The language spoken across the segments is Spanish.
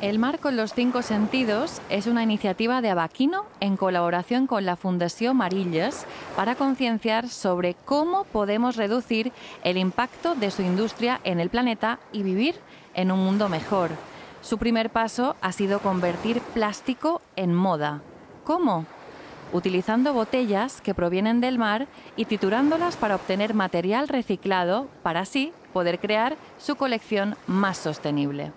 El mar con los cinco sentidos es una iniciativa de Abaquino en colaboración con la Fundación Marillas para concienciar sobre cómo podemos reducir el impacto de su industria en el planeta y vivir en un mundo mejor. Su primer paso ha sido convertir plástico en moda. ¿Cómo? Utilizando botellas que provienen del mar y titurándolas para obtener material reciclado para así poder crear su colección más sostenible.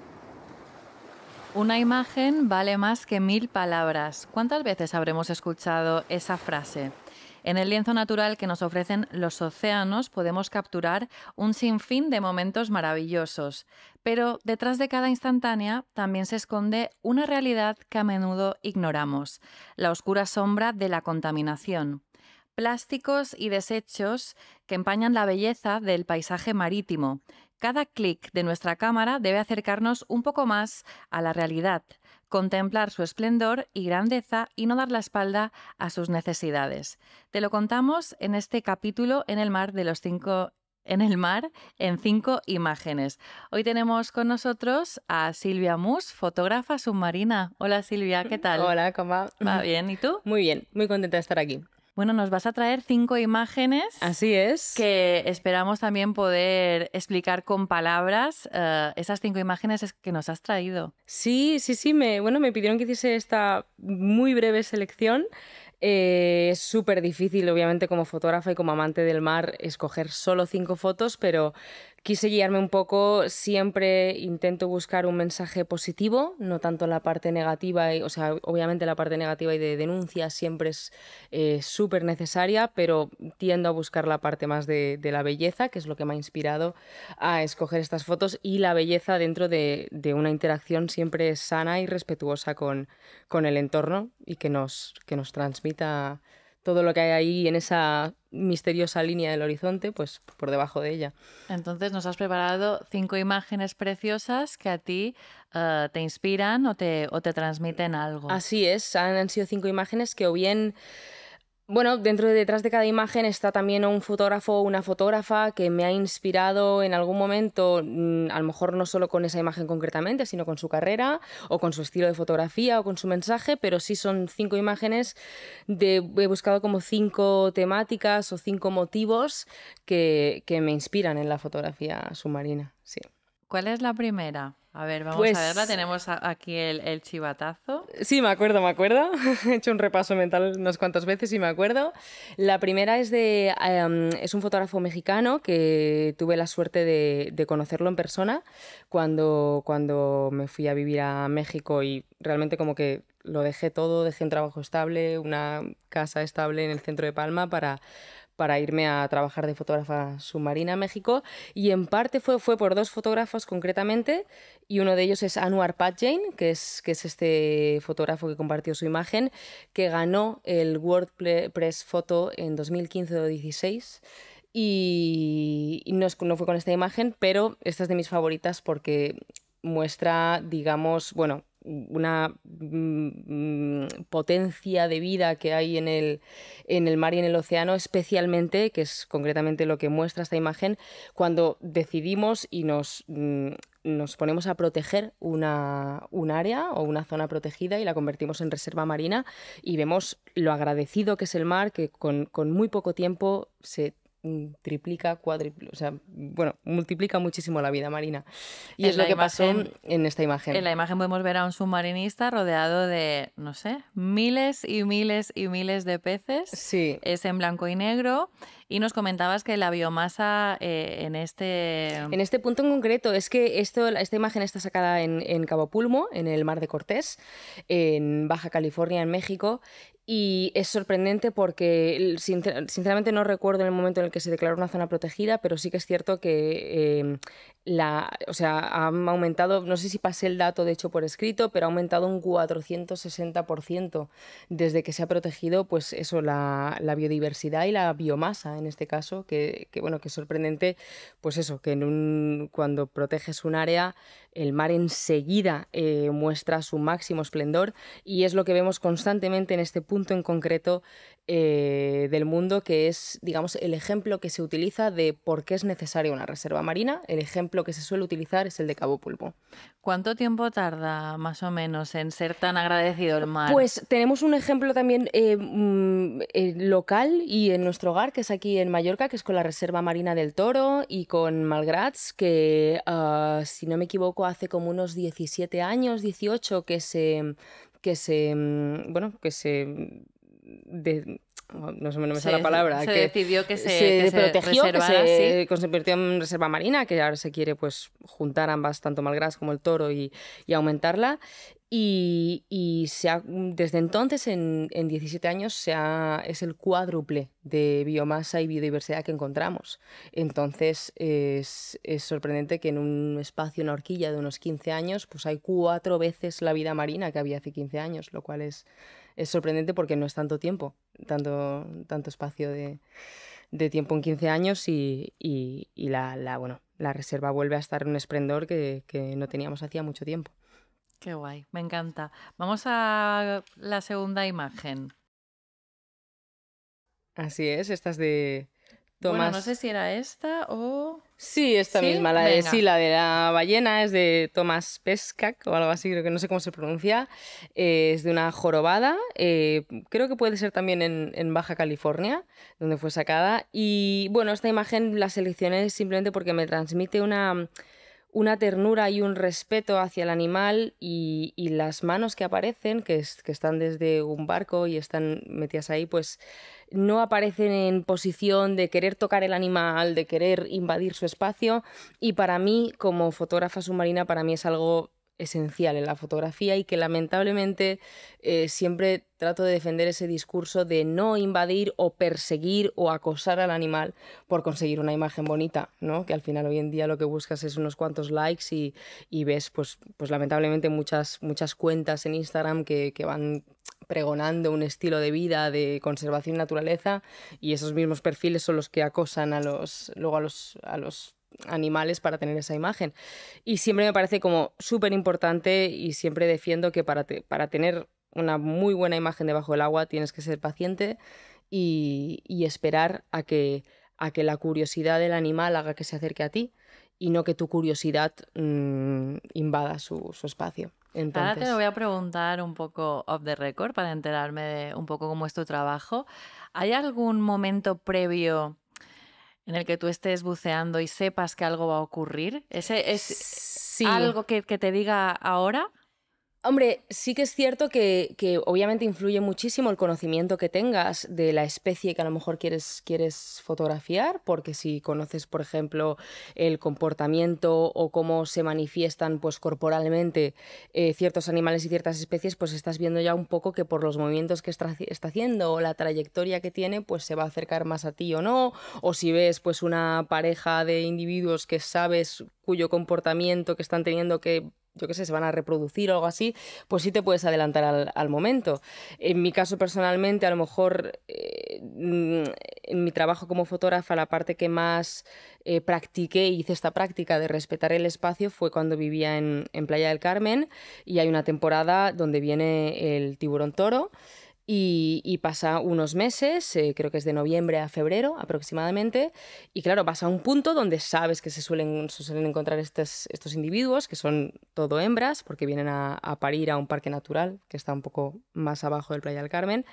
Una imagen vale más que mil palabras. ¿Cuántas veces habremos escuchado esa frase? En el lienzo natural que nos ofrecen los océanos podemos capturar un sinfín de momentos maravillosos, pero detrás de cada instantánea también se esconde una realidad que a menudo ignoramos, la oscura sombra de la contaminación plásticos y desechos que empañan la belleza del paisaje marítimo. Cada clic de nuestra cámara debe acercarnos un poco más a la realidad, contemplar su esplendor y grandeza y no dar la espalda a sus necesidades. Te lo contamos en este capítulo en el mar de los cinco en el mar en cinco imágenes. Hoy tenemos con nosotros a Silvia Mus, fotógrafa submarina. Hola Silvia, ¿qué tal? Hola, ¿cómo va? ¿Va bien? ¿Y tú? Muy bien, muy contenta de estar aquí. Bueno, nos vas a traer cinco imágenes. Así es. Que esperamos también poder explicar con palabras eh, esas cinco imágenes que nos has traído. Sí, sí, sí. Me, bueno, me pidieron que hiciese esta muy breve selección. Eh, es súper difícil, obviamente, como fotógrafa y como amante del mar, escoger solo cinco fotos, pero quise guiarme un poco, siempre intento buscar un mensaje positivo, no tanto la parte negativa, o sea, obviamente la parte negativa y de denuncia siempre es eh, súper necesaria, pero tiendo a buscar la parte más de, la belleza, que es lo que me ha inspirado a escoger estas fotos, y la belleza dentro de, una interacción siempre sana y respetuosa con, con el entorno y que nos, que nos transmita todo lo que hay ahí en esa misteriosa línea del horizonte, pues por debajo de ella. Entonces nos has preparado cinco imágenes preciosas que a ti eh, te inspiran o te, te transmiten algo. Así es, han sido cinco imágenes que o bien bueno, dentro de detrás de cada imagen está también un fotógrafo o una fotógrafa que me ha inspirado en algún momento, mm, a lo mejor no solo con esa imagen concretamente, sino con su carrera o con su estilo de fotografía o con su mensaje, pero sí son cinco imágenes he buscado como cinco temáticas o cinco motivos que, que me inspiran en la fotografía submarina. Sí. ¿Cuál es la primera? A ver, vamos a verla. Pues, tenemos aquí el, chivatazo. Sí, me acuerdo, me acuerdo. He hecho un repaso mental unas cuantas veces y me acuerdo. La primera es de. Em, es un fotógrafo mexicano que tuve la suerte de, de, conocerlo en persona cuando, cuando me fui a vivir a México y realmente como que lo dejé todo, dejé un trabajo estable, una casa estable en el centro de Palma para para irme a trabajar de fotógrafa submarina a México y en parte fue, fue por dos fotógrafos concretamente y uno de ellos es Anwar Padjain, que es, que es este fotógrafo que compartió su imagen, que ganó el WordPress Photo en 2015 o 2016 y no, no fue con esta imagen, pero esta es de mis favoritas porque muestra, digamos, bueno, una mm, potencia de vida que hay en el, en el mar y en el océano, especialmente, que es concretamente lo que muestra esta imagen, cuando decidimos y nos, mm, nos ponemos a proteger una, un área o una zona protegida y la convertimos en reserva marina y vemos lo agradecido que es el mar, que con, con muy poco tiempo se Mm, triplica, cuadriplica, o sea, bueno, multiplica muchísimo la vida marina. Y es lo que pasó en esta imagen. En la imagen podemos ver a un submarinista rodeado de, no sé, miles y miles y miles de peces. Sí. Es en blanco y negro y nos comentabas que la biomasa eh, en este... En este punto en concreto, es que esto, esta imagen está sacada en, Cabo Pulmo, en el Mar de Cortés, en Baja California, en México, y es sorprendente porque sinceramente no recuerdo en el momento en el que se declaró una zona protegida, pero sí que es cierto que eh, la, o sea, ha aumentado, no sé si pasé el dato de hecho por escrito, pero ha aumentado un 460% desde que se ha protegido pues eso, la, la biodiversidad y la biomasa en este caso, que, bueno, que es sorprendente, pues eso, que en un, cuando proteges un área, el mar enseguida eh, muestra su máximo esplendor y es lo que vemos constantemente en este punto en concreto eh, del mundo, que es, digamos, el ejemplo que se utiliza de por qué es necesaria una reserva marina. El ejemplo que se suele utilizar es el de Cabo Pulpo. ¿Cuánto tiempo tarda más o menos en ser tan agradecido el mar? Pues tenemos un ejemplo también eh, mm, eh, local y en nuestro hogar, que es aquí en Mallorca, que es con la Reserva Marina del Toro y con Malgrats, que ah, si no me equivoco hace como unos 17 años, 18, que se que se mm, bueno que se de, no, sé, no me sale la palabra. Se decidió que se, se protegió, se que se en reserva marina, que ahora se quiere pues juntar ambas, tanto Malgras como el toro, y, aumentarla. Y, se desde entonces, en, en 17 años, se es el cuádruple de biomasa y biodiversidad que encontramos. Entonces, es, sorprendente que en un espacio, una horquilla de unos 15 años, pues hay cuatro veces la vida marina que había hace 15 años, lo cual es es sorprendente porque no es tanto tiempo, tanto, tanto espacio de, tiempo en 15 años y, y, la, la, bueno, la reserva vuelve a estar en un esplendor que, que no teníamos hacía mucho tiempo. Qué guay, me encanta. Vamos a la segunda imagen. Así es, esta es de Tomás. Bueno, no sé si era esta o. Sí, esta misma, la de sí, la de la ballena es de Tomás Peskak o algo así, creo que no sé cómo se pronuncia. Eh, es de una jorobada, eh, creo que puede ser también en, en, Baja California, donde fue sacada. Y bueno, esta imagen la seleccioné simplemente porque me transmite una una ternura y un respeto hacia el animal y, las manos que aparecen, que, que, están desde un barco y están metidas ahí, pues no aparecen en posición de querer tocar el animal, de querer invadir su espacio. Y para mí, como fotógrafa submarina, para mí es algo esencial en la fotografía y que lamentablemente eh, siempre trato de defender ese discurso de no invadir o perseguir o acosar al animal por conseguir una imagen bonita, ¿no? Que al final hoy en día lo que buscas es unos cuantos likes y, ves, pues, pues lamentablemente muchas, muchas cuentas en Instagram que, van pregonando un estilo de vida de conservación y naturaleza y esos mismos perfiles son los que acosan a los, luego a los, a los animales para tener esa imagen. Y siempre me parece como súper importante y siempre defiendo que para, para tener una muy buena imagen debajo del agua tienes que ser paciente y, esperar a que, a que la curiosidad del animal haga que se acerque a ti y no que tu curiosidad mm, invada su, espacio. Ahora te lo voy a preguntar un poco off the record para enterarme de un poco cómo es tu trabajo. ¿Hay algún momento previo en el que tú estés buceando y sepas que algo va a ocurrir? ¿Ese es algo que, te diga ahora? Hombre, sí que es cierto que, obviamente influye muchísimo el conocimiento que tengas de la especie que a lo mejor quieres, quieres fotografiar, porque si conoces, por ejemplo, el comportamiento o cómo se manifiestan pues, corporalmente eh, ciertos animales y ciertas especies, pues estás viendo ya un poco que por los movimientos que está, está, haciendo o la trayectoria que tiene, pues se va a acercar más a ti o no, o si ves pues una pareja de individuos que sabes cuyo comportamiento que están teniendo que yo qué sé, se van a reproducir o algo así, pues sí te puedes adelantar al, momento. En mi caso personalmente, a lo mejor eh, mm, en mi trabajo como fotógrafa, la parte que más eh, practiqué y hice esta práctica de respetar el espacio fue cuando vivía en, en Playa del Carmen y hay una temporada donde viene el tiburón toro y, pasa unos meses, eh, creo que es de noviembre a febrero aproximadamente, y claro, pasa un punto donde sabes que se suelen, suelen encontrar estos, individuos, que son todo hembras, porque vienen a, parir a un parque natural, que está un poco más abajo del Playa del Carmen.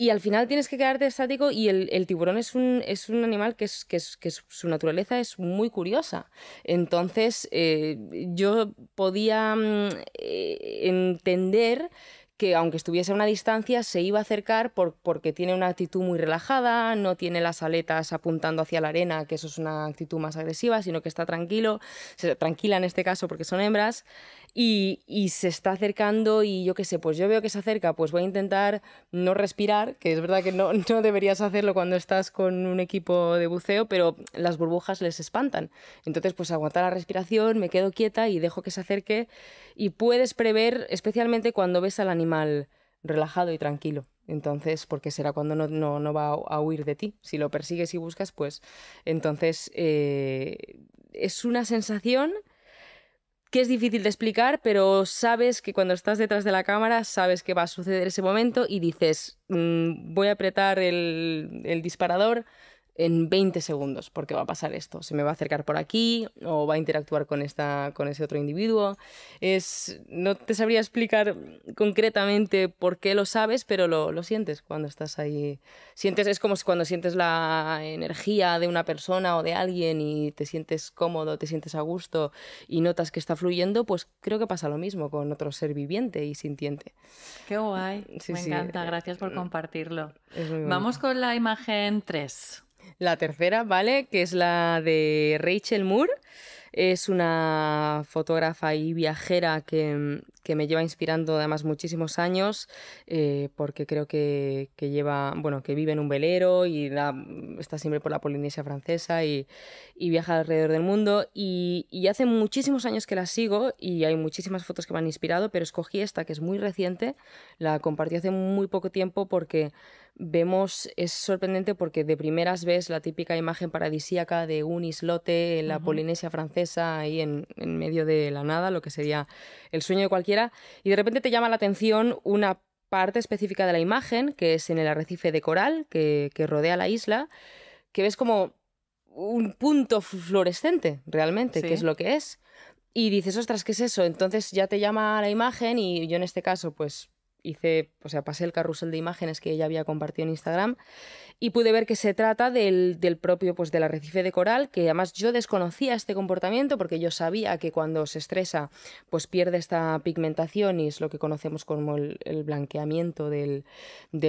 Y al final tienes que quedarte estático y el, tiburón es un, es un animal que, es, su naturaleza es muy curiosa. Entonces eh, yo podía mm, eh, entender que aunque estuviese a una distancia se iba a acercar porque tiene una actitud muy relajada, no tiene las aletas apuntando hacia la arena, que eso es una actitud más agresiva, sino que está tranquilo, tranquila en este caso porque son hembras, y, se está acercando y yo qué sé, pues yo veo que se acerca, pues voy a intentar no respirar, que es verdad que no, no deberías hacerlo cuando estás con un equipo de buceo, pero las burbujas les espantan. Entonces, pues aguantar la respiración, me quedo quieta y dejo que se acerque y puedes prever, especialmente cuando ves al animal relajado y tranquilo. Entonces, porque será cuando no, va a huir de ti. Si lo persigues y buscas, pues entonces eh, es una sensación que es difícil de explicar, pero sabes que cuando estás detrás de la cámara sabes que va a suceder ese momento y dices, mm, voy a apretar el, el disparador, en 20 segundos, porque va a pasar esto. Se me va a acercar por aquí o va a interactuar con, esta, con ese otro individuo. Es, no te sabría explicar concretamente por qué lo sabes, pero lo, lo, sientes cuando estás ahí. Sientes, es como cuando sientes la energía de una persona o de alguien y te sientes cómodo, te sientes a gusto y notas que está fluyendo, pues creo que pasa lo mismo con otro ser viviente y sintiente. Qué guay, me encanta, gracias por mm. compartirlo. Vamos con la imagen 3. La tercera, ¿vale? Que es la de Rachel Moore. Es una fotógrafa y viajera que, me lleva inspirando además muchísimos años, eh, porque creo que, lleva, bueno, que vive en un velero y está siempre por la Polinesia francesa y, viaja alrededor del mundo. Y, y, hace muchísimos años que la sigo y hay muchísimas fotos que me han inspirado, pero escogí esta que es muy reciente, la compartí hace muy poco tiempo porque vemos, es sorprendente porque de primeras ves la típica imagen paradisíaca de un islote en la Polinesia francesa, ahí en, medio de la nada, lo que sería el sueño de cualquiera, y de repente te llama la atención una parte específica de la imagen, que es en el arrecife de coral que, rodea la isla, que ves como un punto fluorescente realmente, que es lo que es. Y dices, ostras, ¿qué es eso? Entonces ya te llama la imagen y yo en este caso, pues hice, o sea, pasé el carrusel de imágenes que ella había compartido en Instagram y pude ver que se trata del, propio, pues del arrecife de coral, que además yo desconocía este comportamiento porque yo sabía que cuando se estresa, pues pierde esta pigmentación y es lo que conocemos como el, blanqueamiento del,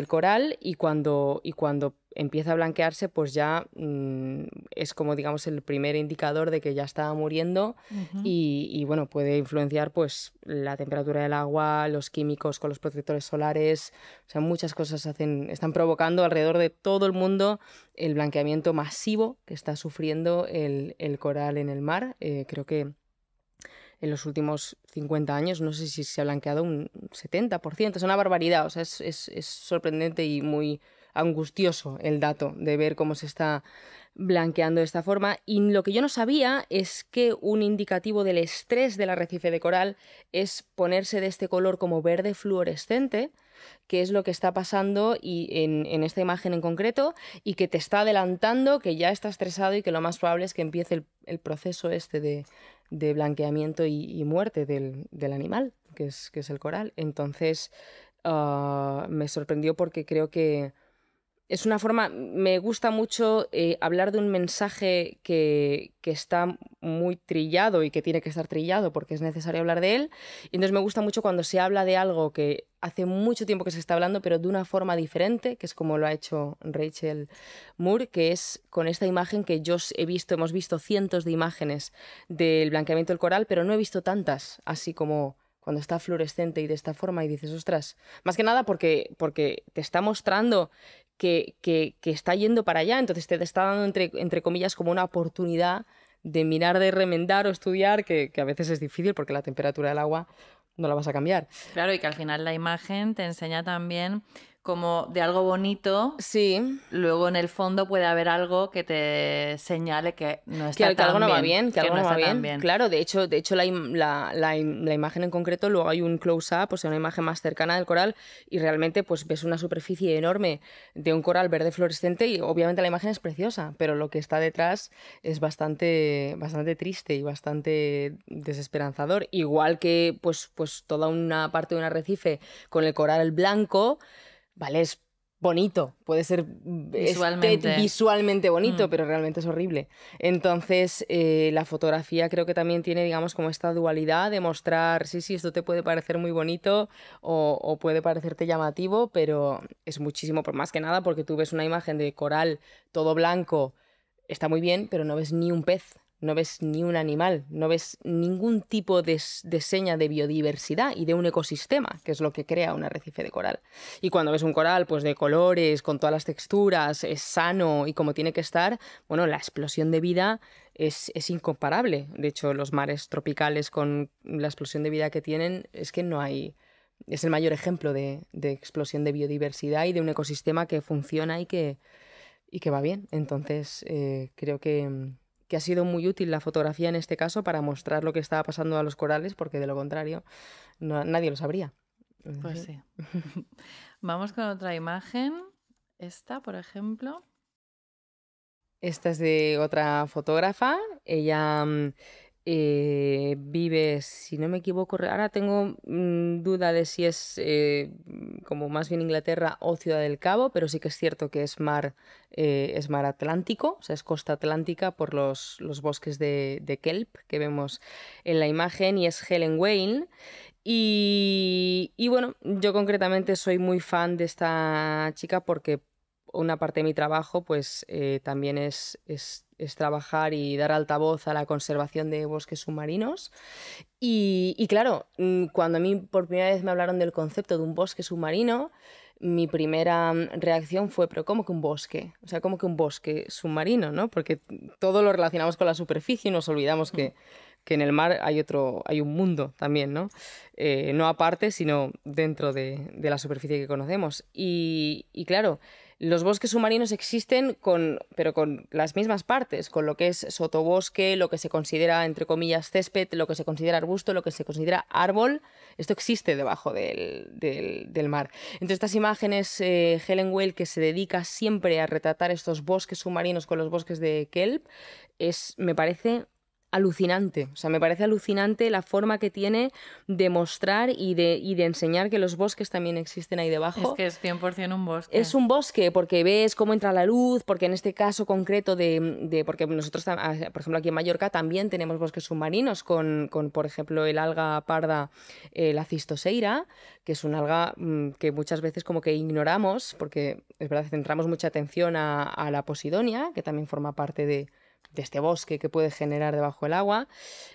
coral y cuando, y cuando empieza a blanquearse, pues ya mm, es como, digamos, el primer indicador de que ya está muriendo y, bueno, puede influenciar pues la temperatura del agua, los químicos con los protectores solares, o sea, muchas cosas hacen, están provocando alrededor de todo el mundo el blanqueamiento masivo que está sufriendo el, coral en el mar. Eh, creo que en los últimos 50 años, no sé si se ha blanqueado un 70%, es una barbaridad, o sea, es sorprendente y muy angustioso el dato de ver cómo se está blanqueando de esta forma. Y lo que yo no sabía es que un indicativo del estrés del arrecife de coral es ponerse de este color como verde fluorescente, que es lo que está pasando y en, esta imagen en concreto, y que te está adelantando, que ya está estresado y que lo más probable es que empiece el, proceso este de, blanqueamiento y, muerte del, animal, que es, que es el coral. Entonces, ah, me sorprendió porque creo que es una forma, me gusta mucho eh, hablar de un mensaje que, está muy trillado y que tiene que estar trillado porque es necesario hablar de él. Y entonces me gusta mucho cuando se habla de algo que hace mucho tiempo que se está hablando, pero de una forma diferente, que es como lo ha hecho Rachel Moore, que es con esta imagen que yo he visto, hemos visto cientos de imágenes del blanqueamiento del coral, pero no he visto tantas, así como cuando está fluorescente y de esta forma y dices, ostras, más que nada porque, porque te está mostrando que, está yendo para allá, entonces te está dando, entre, entre comillas, como una oportunidad de mirar, de remendar o estudiar, que, que a veces es difícil porque la temperatura del agua no la vas a cambiar. Claro, y que al final la imagen te enseña también como de algo bonito, sí. luego en el fondo puede haber algo que te señale que no está tan que algo no va bien, que, algo no, está va bien. Claro, de hecho, de hecho la, la, la, imagen en concreto, luego hay un close-up, o sea, una imagen más cercana del coral y realmente pues ves una superficie enorme de un coral verde fluorescente y obviamente la imagen es preciosa, pero lo que está detrás es bastante, bastante triste y bastante desesperanzador. Igual que pues, pues toda una parte de un arrecife con el coral blanco, Vale, es bonito, puede ser mm, visualmente, visualmente bonito, mm. pero realmente es horrible. Entonces, eh, la fotografía creo que también tiene, digamos, como esta dualidad de mostrar, sí, sí, esto te puede parecer muy bonito o, o puede parecerte llamativo, pero es muchísimo, por más que nada, porque tú ves una imagen de coral todo blanco, está muy bien, pero no ves ni un pez no ves ni un animal, no ves ningún tipo de, de, seña de biodiversidad y de un ecosistema, que es lo que crea un arrecife de coral. Y cuando ves un coral, pues de colores, con todas las texturas, es sano y como tiene que estar, bueno, la explosión de vida es, incomparable. De hecho, los mares tropicales con la explosión de vida que tienen, es que no hay... Es el mayor ejemplo de, explosión de biodiversidad y de un ecosistema que funciona y que, que va bien. Entonces, eh, creo que mm, que ha sido muy útil la fotografía en este caso para mostrar lo que estaba pasando a los corales, porque de lo contrario nadie lo sabría. Pues sí. Vamos con otra imagen. Esta, por ejemplo. Esta es de otra fotógrafa. Ella mm, eh, vive, si no me equivoco, ahora tengo mm, duda de si es eh, mm, como más bien Inglaterra o Ciudad del Cabo, pero sí que es cierto que es mar, eh, es mar Atlántico, o sea, es costa atlántica por los, bosques de, kelp que vemos en la imagen y es Helen Wayne. Y, y bueno, yo concretamente soy muy fan de esta chica porque una parte de mi trabajo pues eh, también es, es, trabajar y dar altavoz a la conservación de bosques submarinos. Y, claro, mm, cuando a mí por primera vez me hablaron del concepto de un bosque submarino, mi primera mm, reacción fue, pero ¿cómo que un bosque? O sea, ¿cómo que un bosque submarino? ¿no? Porque todo lo relacionamos con la superficie y nos olvidamos mm. que, que en el mar hay otro, hay un mundo también, ¿no? Eh, no aparte, sino dentro de, la superficie que conocemos. y claro, los bosques submarinos existen con, pero con las mismas partes, con lo que es sotobosque, lo que se considera, entre comillas, césped, lo que se considera arbusto, lo que se considera árbol. Esto existe debajo del, mar. Entonces, estas imágenes, eh, Helen Whale, que se dedica siempre a retratar estos bosques submarinos con los bosques de kelp, es, me parece alucinante. O sea, me parece alucinante la forma que tiene de mostrar y de, de enseñar que los bosques también existen ahí debajo. Es que es 100% un bosque. Es un bosque, porque ves cómo entra la luz, porque en este caso concreto de... porque nosotros, ah, por ejemplo, aquí en Mallorca también tenemos bosques submarinos con, por ejemplo, el alga parda, eh, la cistoseira, que es un alga mm, que muchas veces como que ignoramos, porque es verdad, centramos mucha atención a la posidonia, que también forma parte de de este bosque que puede generar debajo del agua.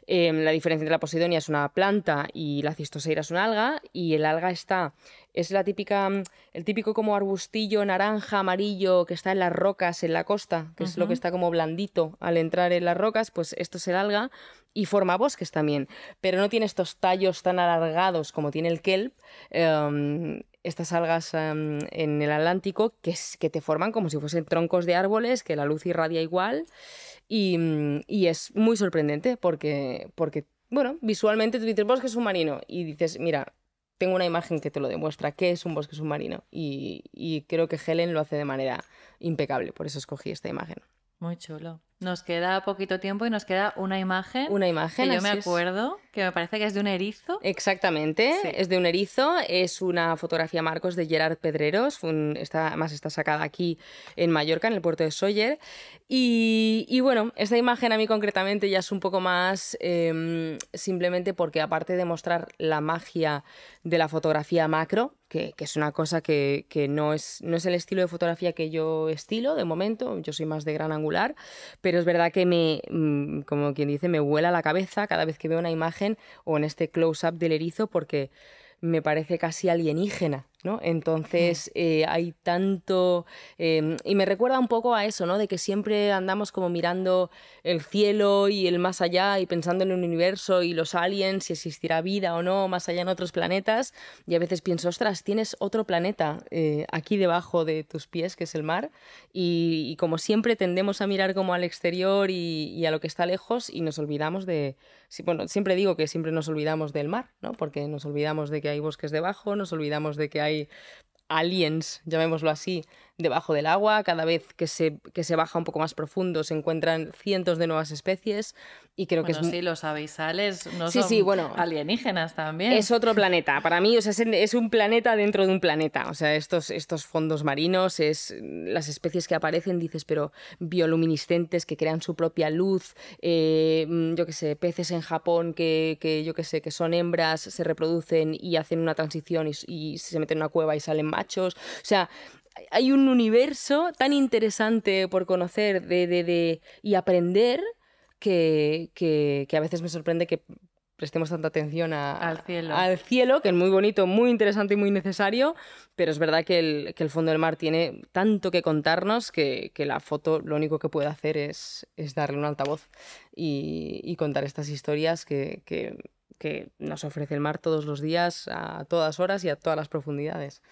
Em, la diferencia entre la posidonia es una planta y la cistoseira es una alga y el alga está es la típica mm, el típico como arbustillo naranja amarillo que está en las rocas en la costa, que es lo que está como blandito al entrar en las rocas, pues esto es el alga y forma bosques también, pero no tiene estos tallos tan alargados como tiene el kelp. Em, estas algas em, en el Atlántico que, que te forman como si fuesen troncos de árboles, que la luz irradia igual. Y, es muy sorprendente porque, porque, bueno, visualmente tú dices bosque submarino y dices, mira, tengo una imagen que te lo demuestra, qué es un bosque submarino. y creo que Helen lo hace de manera impecable, por eso escogí esta imagen. Muy chulo. Nos queda poquito tiempo y nos queda una imagen. Una imagen. Que yo me acuerdo, que me parece que es de un erizo. Exactamente, es de un erizo. Es una fotografía Marcos de Gerard Pedreros. está, además está sacada aquí en Mallorca, en el puerto de Soller. Y, bueno, esta imagen a mí concretamente ya es un poco más em, simplemente porque aparte de mostrar la magia de la fotografía macro, que, es una cosa que, que, no, es, no es el estilo de fotografía que yo estilo de momento, yo soy más de gran angular, pero es verdad que me, mm, como quien dice, me vuela la cabeza cada vez que veo una imagen o en este close-up del erizo porque me parece casi alienígena entonces eh, hay tanto... Em, y me recuerda un poco a eso, ¿no? De que siempre andamos como mirando el cielo y el más allá y pensando en el universo y los aliens, si existirá vida o no, más allá en otros planetas. Y a veces pienso, ostras, tienes otro planeta eh, aquí debajo de tus pies, que es el mar. Y, como siempre tendemos a mirar como al exterior y, a lo que está lejos y nos olvidamos de... Bueno, siempre digo que siempre nos olvidamos del mar, Porque nos olvidamos de que hay bosques debajo, nos olvidamos de que hay aliens, llamémoslo así, debajo del agua, cada vez que se, se baja un poco más profundo se encuentran cientos de nuevas especies y creo que sí, los abisales no sí, son alienígenas también. Es otro planeta, para mí, o es, un planeta dentro de un planeta, o sea, estos, estos fondos marinos, es las especies que aparecen, dices, pero bioluminiscentes que crean su propia luz, eh, mm, yo que sé, peces en Japón que, yo que sé, que son hembras, se reproducen y hacen una transición y, y se meten en una cueva y salen machos, o sea, hay un universo tan interesante por conocer y aprender que, a veces me sorprende que prestemos tanta atención al, cielo. que es muy bonito, muy interesante y muy necesario, pero es verdad que el, fondo del mar tiene tanto que contarnos que, la foto lo único que puede hacer es, darle un altavoz y, y contar estas historias que, que que nos ofrece el mar todos los días, a todas horas y a todas las profundidades.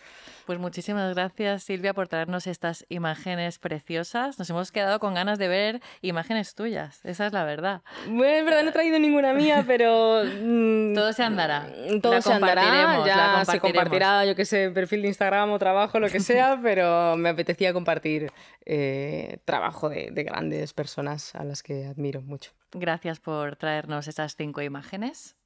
Pues muchísimas gracias Silvia por traernos estas imágenes preciosas. Nos hemos quedado con ganas de ver imágenes tuyas, esa es la verdad. Bueno, verdad, no he traído ninguna mía, pero... Mm, todo se andará. Mm, todo se andará, ya se compartirá, yo qué sé, perfil de Instagram o trabajo, lo que sea, pero me apetecía compartir eh, trabajo de, de grandes personas a las que admiro mucho. Gracias por traernos esas cinco imágenes.